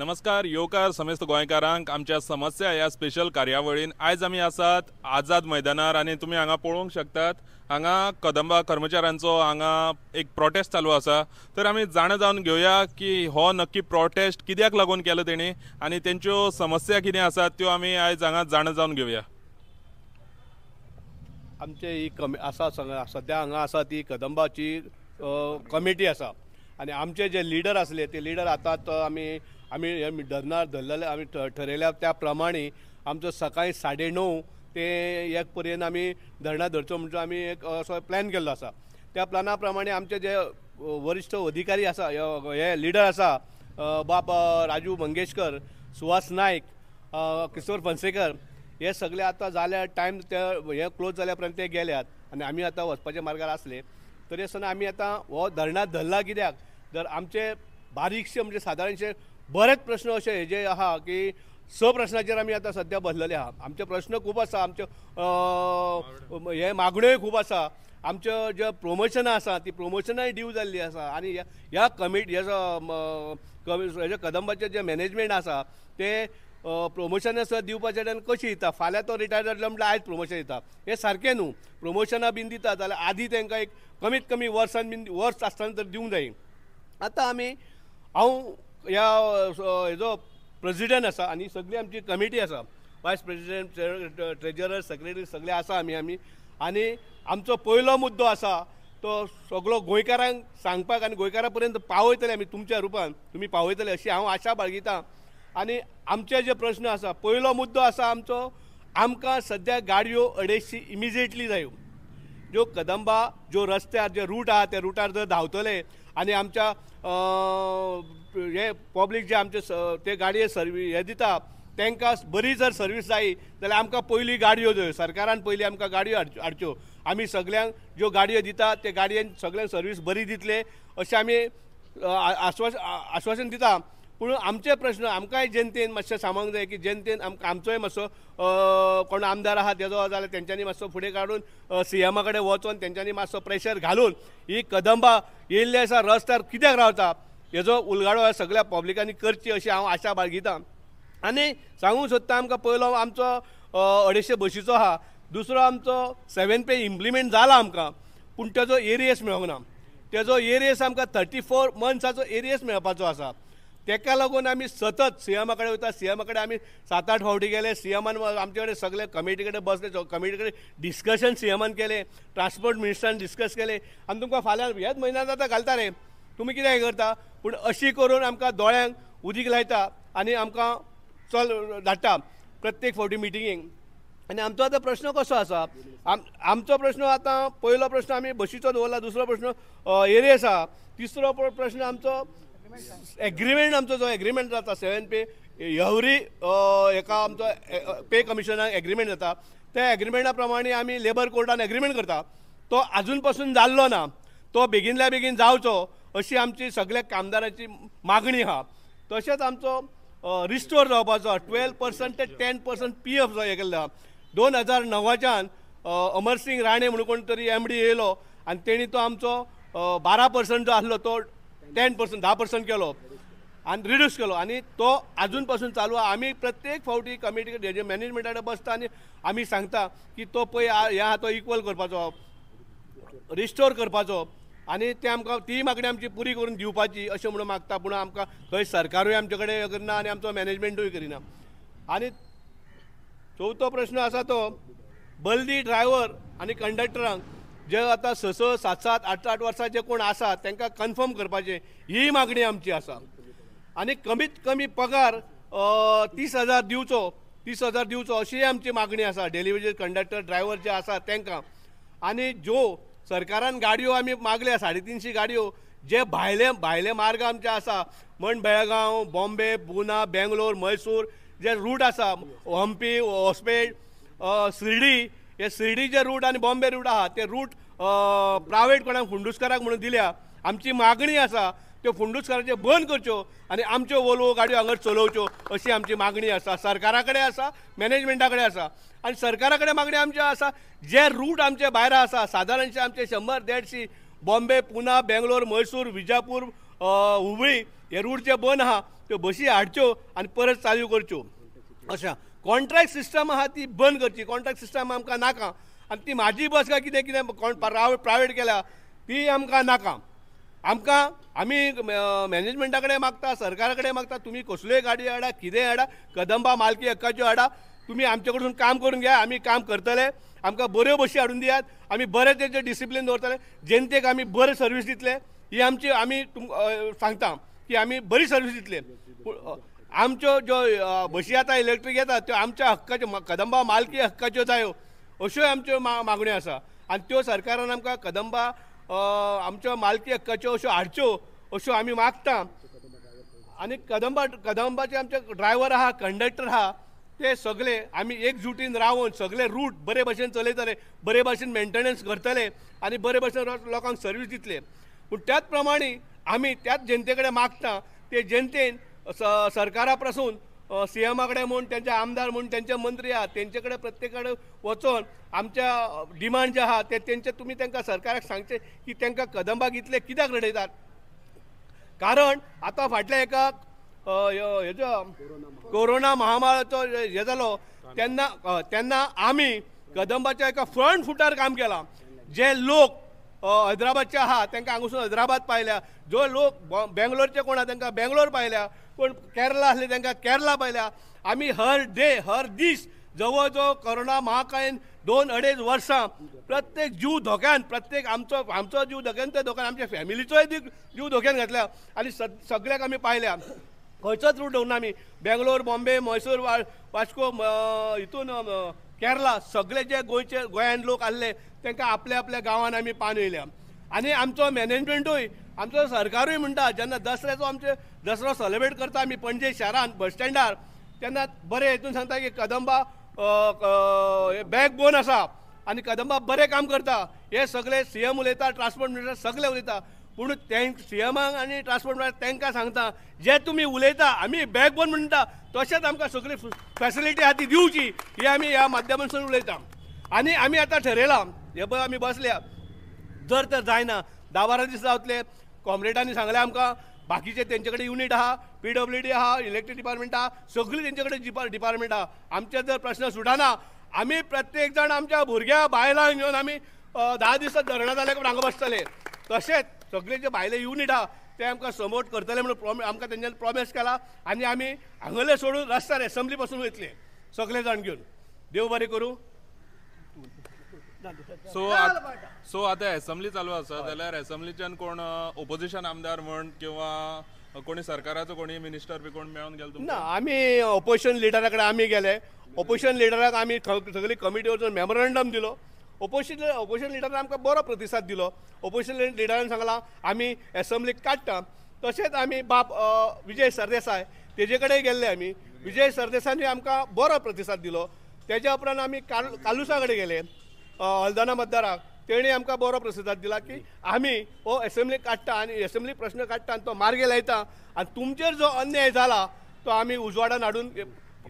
नमस्कार योकार समेस्त गोंयकारांक आमच्या समस्या ह्या स्पेशल कार्यावळीन आयज आमी आसात आझाद मैदानार आनी तुमी हांगा पळोवंक शकतात हांगा कदंबा कर्मचाऱ्यांचो हांगा एक प्रोटेस्ट चालू आसा तर आमी जाण जावन घेवया की हो नक्की प्रोटेस्ट कित्याक लागून केलो तेणी आनी तेंच्यो समस्या कितें आसात त्यो आमी आयज हांगा जाण जावन घेवया आमचे ही कमी आसा सध्या हांगा आसा ती कदंबाची कमिटी आसा आनी आमचे जे लिडर आसले ते लिडर आतां आमी आम्ही हे धरणार धरलेले आम्ही ठरयल्या त्या प्रमाणे आमचो सकाळी साडे णव ते एक पर्यंत आम्ही धरणां धरचो म्हणजे आम्ही एक असो प्लॅन केल्लो आसा त्या प्लॅना प्रमाणे आमचे जे वरिष्ठ अधिकारी आसा हे लिडर आसा बाब राजू मंगेशकर सुहास नायक किशोर फणसेकर हे सगळे आता झाल्या टायम ते हे क्लोज जाल्या उपरांत ते गेल्यात आणि आम्ही आता वचपाच्या मार्गार असले तरी आसतना आम्ही आता हो धरणा धरला कित्याक जर आमचे बारीकशे म्हणजे साधारणशे बरेच प्रश्न असे जे आहा की स प्रश्नाचे आम्ही आता सध्या बसलेले आहात आमचे प्रश्न खूप असा आमचे हे मागण्योय खूप असा आमचे जे प्रोमोशनां आसा ती प्रोमोशनांय डीव जाल्ली आसा आनी ह्या कमिटी हेजो कदंबाचें जे मॅनेजमेंट आसा ते प्रोमोशन सुद्दां दिवपाच्या कशी दिता फाल्यां तो रिटायर जातलो म्हणल्यार आयज प्रोमोशन दिता हे सारकें न्हू प्रोमोशनां बीन दिता जाल्यार आदीं तांकां एक कमीत कमी वर्सान बीन वर्स आसतना तर दिवंक जाय आतां आमी हांव ह्या हेजो प्रेजिडेंट आसा आनी सगळी आमची कमिटी आसा वायस प्रेजिडेंट ट्रेजरर सेक्रेटरी सगळे आसा आमी आमी आनी आमचो पयलो मुद्दो आसा तो सगळो गोंयकारांक सांगपाक आनी गोंयकारां पर्यंत पावयतले आमी तुमच्या रुपान तुमी पावयतले अशी हांव आशा बाळगितां आनी आमचे जे प्रस्न आसा पयलो मुद्दो आसा आमचो आमकां सध्या गाडयो अडेचशी इमिजिएटली जायो ज्यो कदंबा ज्यो रस्त्यार जे रूट आहा त्या रुटार जर धांवतले आणि आमच्या हे पब्लीक जे आमचे ते गाडये सर्वी हे दिता तांकां बरी जर सर्वीस जायी जाल्यार आमकां पयलीं गाडयो जायो सरकारान पयलीं आमकां गाडयो हाडच्यो आमी सगल्यांक ज्यो गाडयो दिता ते गाडयेन सगळ्यांक सर्वीस बरी दितले अशें आमी आश्वास आश्वासन दिता पूण आमचे प्रश्न आमकांय जनतेन मातशें सांगूंक जाय की जनतेन आमकां आमचोय मातसो कोण आमदार आहा तेजो जाल्यार तेंच्यांनी मातसो फुडें काडून सी एमा कडेन वचून तेंच्यांनी मातसो प्रेशर घालून ही कदंबा येयल्ली आसा रस्त्यार कित्याक रावता हेजो उलगाडो सगळ्या पब्लिकांनी करची अशी हांव आशा बाळगितां आनी सांगूंक सोदता आमकां पयलो आमचो अडेशे बशीचो आहा दुसरो आमचो सेवेन पे इम्प्लिमेंट जाला आमकां पूण तेजो एरियस मेळोंक ना तेजो एरियस आमकां थर्टी फोर मंथ्साचो एरियस मेळपाचो आसा तेका लागून आमी सतत सी कडेन वयता सीएमा कडेन आमी सात आठ फावटी गेले सीएमान आमचे कडेन सगळे कमिटी कडेन बसले कमिटी कडेन डिस्कशन सीएमान केले ट्रान्सपोर्ट मिनिस्टरान डिस्कस केले आनी तुमकां फाल्यां ह्याच म्हयन्यान आतां घालता रे तुमी कितें करता पूण अशी करून आमकां दोळ्यांक उदीक लायता आनी आमकां चल धाडटा प्रत्येक फावटी मिटिंगेक आनी आमचो आतां प्रश्न कसो आसा आमचो प्रश्न आतां पयलो प्रश्न आमी बशीचो दवरला दुसरो प्रश्न आसा तिसरो प्रश्न आमचो एग्रीमेंट आमचा जो एग्रीमेंट जाता सेवन पे एवरी एका आमचो पे कमिशनाक एग्रीमेंट जाता त्या एग्रिमेंटा प्रमाणे आम्ही लेबर कोर्टान एग्रीमेंट करता तो अजून पासून जाल्लो ना तो बेगिनल्या बेगीन जावचो अशी आमची सगळ्या कामदारांची मागणी हा तसेच आमचं रिस्टोर जावपाचो ट्वेल्व पर्सेंट ते टेन पर्सेंट पी एफ जो हे केल्लो दोन हजार णवाच्यान अमरसिंग राणे म्हणून कोण तरी एम डी येयलो आनी तेणी तो आमचो बारा पर्सेंट जो आसलो तो टेन पर्सेंट धा पर्सेंट केलो आणि रिड्यूस केलो आणि तो अजून पासून चालू आहे आम्ही प्रत्येक फावटी कमिटी हेजे मॅनेजमेंटा बसता आणि आम्ही सांगता की तो पय हे हा तो इक्वल करपाचो रिस्टोर करपाचो आणि ते आमकां ती मागणी आमची पुरी करून दिवपाची अशें म्हणून मागता पूण आमकां खंय सरकारूय आमचे कडेन करना आनी आमचो मॅनेजमेंटूय करिना आणि चवथो प्रश्न आसा तो बल्दी ड्रायव्हर आणि कंडक्टरांक जे आता स स सात सात आठ आठ जे कोण आसा तांकां कन्फर्म करपाचे ही मागणी आमची आसा आनी कमीत कमी पगार तीस हजार दिवचो तीस हजार दिवचो अशी आमची मागणी आसा डेलिव्हरी कंडक्टर ड्रायव्हर जे आसा तांकां आनी जो सरकारान गाडयो आम्ही मागल्या साडे तिनशी गाडयो जे भायले भायले मार्ग आमचे आसा म्हण बेळगाव बॉम्बे पुना बेंगलोर मैसूर जे रूट आसा हम्पी ओस्पेड शिर्डी हे शिर्डी जे रूट आणि बॉम्बे रूट आहा ते रूट प्रायवेट कोणाक फुंडुस्काराक म्हणून दिल्या आमची मागणी आसा त्यो फुंडुस्काराचे बंद करच्यो आणि आमच्यो वोल्वो गाडयो हांगा चलोवच्यो अशी आमची मागणी आसा सरकारा कडेन आसा मॅनेजमेंटा कडेन आसा आणि सरकारा कडेन मागणी आमच्या आसा जे रूट आमचे भायर आसा सादारणशे आमचे शंबर देडशी बॉम्बे पुना बेंगलोर मैसूर विजापूर हुबळी हे रूट जे बंद आहा त्यो बशी हाडच्यो आनी परत चालू करच्यो अशा कॉन्ट्रॅक्ट सिस्टम आहा ती बंद करची कॉन्ट्रॅक्ट सिस्टम आमकां नाका आणि ती माझी बस काय कितें कितें कोण प्रायवेट केल्या ती आमकां नाका आमकां आमी मॅनेजमेंटा कडेन मागता सरकारा कडेन मागता तुमी कसल्योय गाडी हाडा कितेंय हाडा कदंबा मालकी हक्काच्यो हाडा तुमी आमचे कडसून काम करून घ्या आमी काम करतले आमकां बऱ्यो बशी हाडून दियात आमी बरे तेचे डिसिप्लीन दवरतले जनतेक आमी बरे सर्वीस दितले ही आमची आमी सांगता की आमी बरी सर्वीस दितले आमच्यो ज्यो बशी आतां इलेक्ट्रीक येतात त्यो आमच्या हक्काच्यो कदंबा मालकी हक्काच्यो जायो अश्यो आमच्यो मा मागण्यो आसा आनी त्यो सरकारान आमकां कदंबा आमच्यो मालकी हक्काच्यो अश्यो हाडच्यो अश्यो आमी मागता आनी कदंबा कदंबाचे आमचे ड्रायव्हर आहा कंडक्टर आहा ते सगळे आमी एकजुटीन रावून सगळे रूट बरे भशेन चलयतले बरे भशेन मेंटेनन्स करतले आनी बरे भशेन लोकांक सर्वीस दितले पूण त्याच प्रमाणे आमी त्याच जनते कडेन मागता ते जनतेन सरकारा पासून सीएमाकडे म्हणून त्यांचे आमदार म्हणून त्यांचे मंत्री आहात त्यांच्याकडे प्रत्येकाकडे वचोन आमच्या डिमांड जे आहात ते त्यांच्या तुम्ही त्यांना सरकारक सांगचे की त्यांना कदंबाक इतले कित्याक रडयतात कारण आता फाटल्या एका हेजो कोरोना महामारीचो हे जालो त्यांना त्यांना आम्ही कदंबाच्या एका फ्रंट फुटार काम केलां जे लोक हैदराबादचे आहा त्यांना हांगासून हैदराबाद पाहिल्या जो लोक बेंगलोरचे कोण हा त्यांना बेंगलोर पाहिल्या पण केरला असले तांकां केरला पायल्या आम्ही हर डे हर दीस जवळ जवळ कोरोना महाकायेन दोन अडेज वर्षां प्रत्येक जीव धोक्यान प्रत्येक आमचो आमचो जीव धोक्यान त्या धोक्यान आमच्या फॅमिलीचोय जीव धोक्यान घातल्या आनी सगळ्याक आम्ही पाहिल्या खंयचोच रूट दवरना आम्ही बेंगलोर बॉम्बे मैसूर वा वास्को हितून केरला सगळे जे गोंयचे गोंयान लोक आसले तांकां आपल्या आपल्या गांवांत आमी येयल्या आनी आमचो मॅनेजमेंटूय आमचं सरकारूय म्हणटा जेन्ना दसऱ्याचो आमचे दसरो सेलिब्रेट करता आमी पणजे शारांत बस स्टँडार तेन्ना बरे हेतून सांगता की कदंबा बॅक बोन आसा आनी कदंबा बरें काम करता हे सगळे सी एम उलयता ट्रान्सपोर्ट मिनिस्टर सगळे उलयता पूण ते सी आनी ट्रान्सपोर्ट मिनिस्टर तांकां सांगता जे तुमी उलयता आमी बॅक बोन म्हणटा तशेंच आमकां सगळी फॅसिलिटी आहा ती दिवची ही आमी ह्या माध्यमांसून उलयता आनी आमी आतां ठरयलां हे पळय आमी बसल्या जर तर जायना धा बारा दीस रावतले कॉम्रेडांनी सांगले आमका बाकीचे त्यांच्याकडे युनिट आहा पी डब्ल्यू डी आहा इलेक्ट्रीक डिपार्टमेंट आहा सगळी त्यांच्याकडे कडेन डिपार्टमेंट आहा आमचे जर प्रश्न सुटाना आम्ही प्रत्येक जण आमच्या भुरग्या बायलांक आम्ही आमी धा दिवस धरणां जाले हांगा बसतले तसेच सगळे जे भायले युनिट हा ते आमकां समोट करतले म्हणून प्रॉमि आमकां तेंच्यानी प्रॉमिस केला आनी आमी हांगले सोडून रस्त्यार असेंब्ली पासून वयतले सगळे जाण घेवन देव बरें करूं सो सो आता असेंब्ली चालू आसा जाल्यार असेंब्लीच्यान कोण ओपोजिशन आमदार म्हण किंवा कोणी सरकाराचो कोणी मिनिस्टर बी कोण मेळोन गेलो ना आम्ही ऑपोजिशन लिडराकडे आम्ही गेले ऑपोजिशन लिडराक आम्ही सगळी कमिटी वचून मेमोरंडम दिलो ऑपोजिशन ऑपोजिशन लिडरान आमकां बरो प्रतिसाद दिलो ऑपोजिशन लिडरान सांगला आमी असेंब्लीक काडटा तशेंच आमी बाब विजय सरदेसाय तेजे कडेन गेल्ले आमी विजय सरदेसायनी आमकां बरो प्रतिसाद दिलो तेज्या उपरांत आमी काल कालुसा कडेन गेले हल्दाना मतदाराक तेणी आमकां बरो प्रतिसाद दिला की आमी हो असेंब्ली काडटा आनी असेंब्ली प्रश्न काडटा आनी तो मार्गे लायता आनी तुमचेर जो अन्याय जाला तो आमी उजवाडान हाडून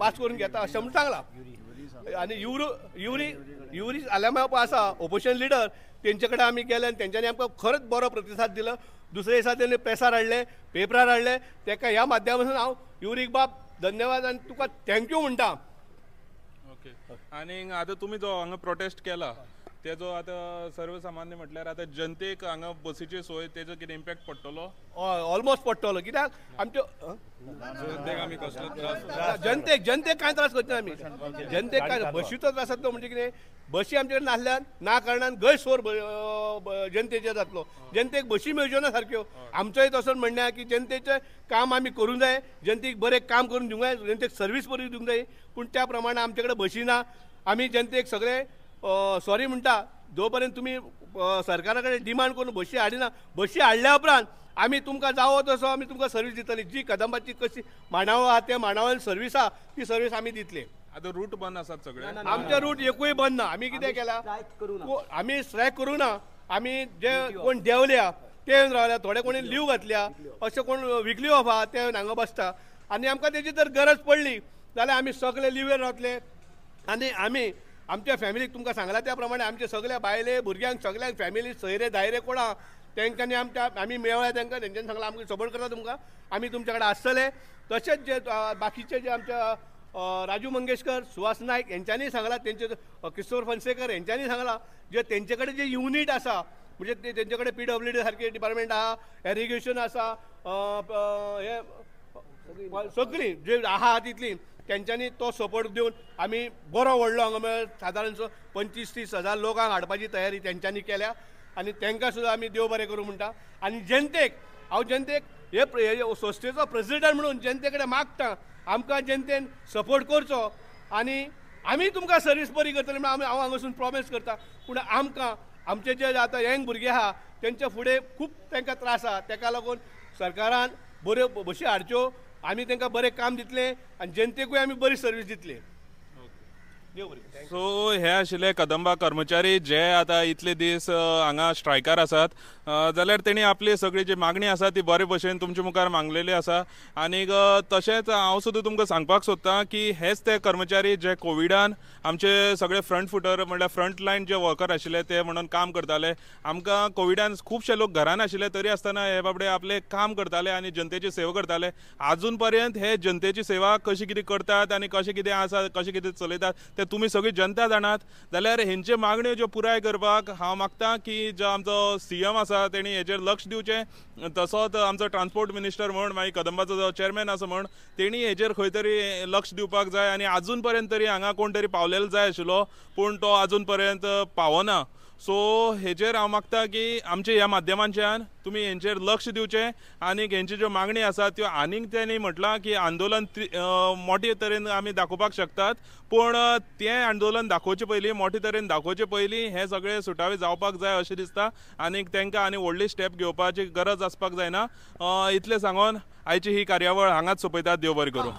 पास करून घेता अशें म्हणून सांगला आनी युरी युरी युरी आलामाप आसा ओपोजिशन लिडर तेंचे कडेन आमी गेले आनी तेंच्यांनी आमकां खरंच बरो प्रतिसाद दिलो दुसरे दिसा तेणी प्रेसार हाडले पेपरार हाडले तेका ह्या माध्यमातून हांव युरीक बाब धन्यवाद आनी तुका थँक्यू म्हणटा आणि आता तुम्ही जो हांगा प्रोटेस्ट केला तेजो आतां सर्वसामान्य म्हटल्यार आता जनतेक हांगा बसीची सोय तेजो कितें इम्पॅक्ट पडटलो हय ऑलमोस्ट पडटलो कित्याक आमच्यो जनतेक आमी कसलो त्रास जनतेक जनतेक कांय त्रास करचे आमी जनतेक कांय बशीचो त्रास जातलो म्हणजे कितें बशी आमचे कडेन नासल्यान ना कारणान गैरसोर जनतेचे जातलो जनतेक बशी मेळच्यो ना सारक्यो आमचोय तसो म्हणणें की जनतेचे काम आमी करूंक जाय जनतेक बरें काम करून दिवंक जाय जनतेक सर्वीस बरी दिवंक जाय पूण त्या प्रमाणे आमचे कडेन बशी ना आमी जनतेक सगळे सॉरी म्हणटा जोपर्यंत पर्यंत सरकाराकडे डिमांड करून बशी हाडिना बशी हाडल्या उपरांत आम्ही तुमकां जावो तसो आमी तुमकां सर्वीस दितली जी कदंबाची कशी मांडावळ आहा त्या मांडावळ सर्वीस आहा ती सर्वीस आम्ही दितली आता रूट बंद आसात सगळे आमचे रूट एकूय बंद ना आमी कितें केला आमी स्ट्रायक करूं ना आमी जे कोण देवल्या ते रावल्या थोडे कोणी लीव घातल्या अशें कोण विकली ऑफ आहा ते हांगा बसता आनी आमकां तेजी जर गरज पडली जाल्यार आमी सगळे लिवेर रावतले आनी आमी आमच्या फॅमिलीक तुमकां सांगला त्या प्रमाणे आमचे सगळ्या बायले भुरग्यांक सगळ्यांक फॅमिली सयरे धायरे कोणा तेंकांनी आमच्या आमी मेळ्ळ्या तेंकां तेंच्यांनी सांगलां आमकां सपोर्ट करता तुमकां आमी तुमच्या कडेन आसतले तशेंच जे बाकीचे जे आमच्या राजू मंगेशकर सुहास नायक हेंच्यांनी सांगला तेंचे किशोर फणसेकर यांच्यांनी सांगला जे तेंचे कडेन जे युनिट आसा म्हणजे ते तेंचे कडेन पी डब्ल्यू डी सारके डिपार्टमेंट आहा एरिगेशन आसा हे सगळीं जे आहा तितलीं तेंच्यांनी तो सपोर्ट देऊन आम्ही बरो व्हडलो हांगा मेळ सादारण पंचवीस तीस हजार लोकांक हाडपाची तयारी त्यांच्यानी केल्या आणि त्यांना सुद्धा आम्ही देव बरें करू म्हणटा आणि जनतेक हांव जनतेक हे संस्थेचो प्रेसिडेंट म्हणून जनते कडेन मागता आमकां जनतेन सपोर्ट करचो आणि आमी तुमकां सर्वीस बरी करतले म्हणून हांव हांगासून प्रॉमिस करता पूण आमकां आमचे जे आतां यंग भुरगे आहा तेंच्या फुडें खूब तांकां त्रास आहा तेका लागून सरकारान बऱ्यो बशी हाडच्यो आम्ही त्यांना बरे काम दितले आणि जनतेकूय आम्ही बरी सर्वीस दिली सो हे आशिल्ले कदंबा कर्मचारी जे आता इतले दीस हांगा स्ट्रायकार आसात जाल्यार तेणी आपली सगळी जी मागणी आसा ती बरे भशेन तुमचे मुखार मागलेली आसा आनीक तशेंच हांव सुद्दां तुमकां सांगपाक सोदतां की हेच ते कर्मचारी जे कोविडान आमचे सगळे फ्रंट फुटर म्हणल्यार फ्रंट लायन जे वर्कर आशिल्ले ते म्हणून काम करताले आमकां कोविडान खुबशे लोक घरान आशिल्ले तरी आसतना हे बाबडे आपले काम करताले आनी जनतेची सेवा करताले आजून पर्यंत हे जनतेची सेवा कशी कितें करतात आनी कशें कितें आसा कशें कितें चलयतात ते तुम्ही सगळी जनता जाणात जाल्यार हेंचे मागण्यो ज्यो पुराय करपाक हांव मागतां की जो आमचो सी एम आसा तेणी हेजेर लक्ष दिवचे तसोच आमचो ट्रान्सपोर्ट मिनिस्टर म्हण मागीर कदंबाचो जो चेअरमॅन आसा म्हण तेणी हेजेर खंय तरी लक्ष दिवपाक जाय आनी आजून पर्यंत तरी हांगा कोण तरी पावलेलो जाय आशिल्लो पूण तो आजून पर्यंत पावना सो हेजेर हांव मागता की आमच्या ह्या माध्यमांच्यान तुमी हेंचेर लक्ष दिवचें आनीक हेंच्यो ज्यो मागणी आसा त्यो आनीक तेणी म्हटलां की आंदोलन मोठे तरेन आमी दाखोवपाक शकतात पूण तें आंदोलन दाखोवचे पयलीं मोठे तरेन दाखोवचे पयलीं हे सगळे सुटावे जावपाक जाय अशें दिसता आनीक तांकां आनी व्हडली स्टेप घेवपाची गरज आसपाक जायना इतलें सांगून आयची ही कार्यावळ हांगाच सोपयतात देव बरें करू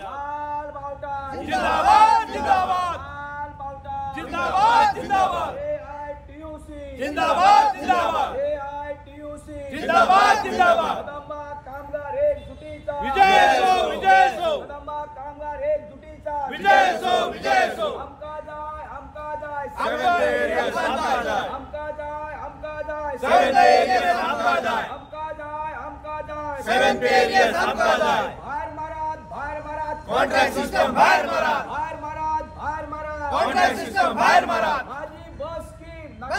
जिंदाबाद जिंदाबाद एआयटीयूसी जिंदाबाद जिंदाबाद कदम्बा कामगार जुटीचा विजय असो विजय असो कदम्बा कामगार जुटीचा विजय असो विजय असो हमका जाय हमका जाय हमका जाय हमका जाय हमका जाय हमका हमका जाय हमका जाय भार भार सिस्टम भार महाराज भार कॉन्ट्रॅक्ट सिस्टम भार महाराज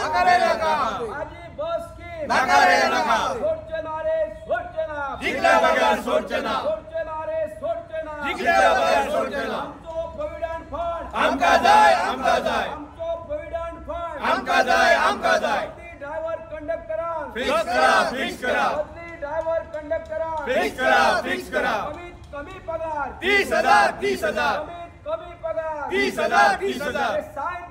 नकारेलका माझी बसकी नकारेलका सोडचेनारे सोडचेना जिंकल्याबगर सोडचेना सोडचेनारे सोडचेना जिंकल्याबगर सोडचेना आमचो तो प्रोविडंट फंड आमका जाय आमका जाय आमचो प्रोविडंट फंड आमका जाय आमका जाय ड्रायव्हर कंडक्टरां फिक्स करा फिक्स करा ड्रायव्हर कंडक्टरां फिक्स करा फिक्स करा कमीत कमी पगार 30000 30000 कमीत कमी पगार 30000 30000 साइन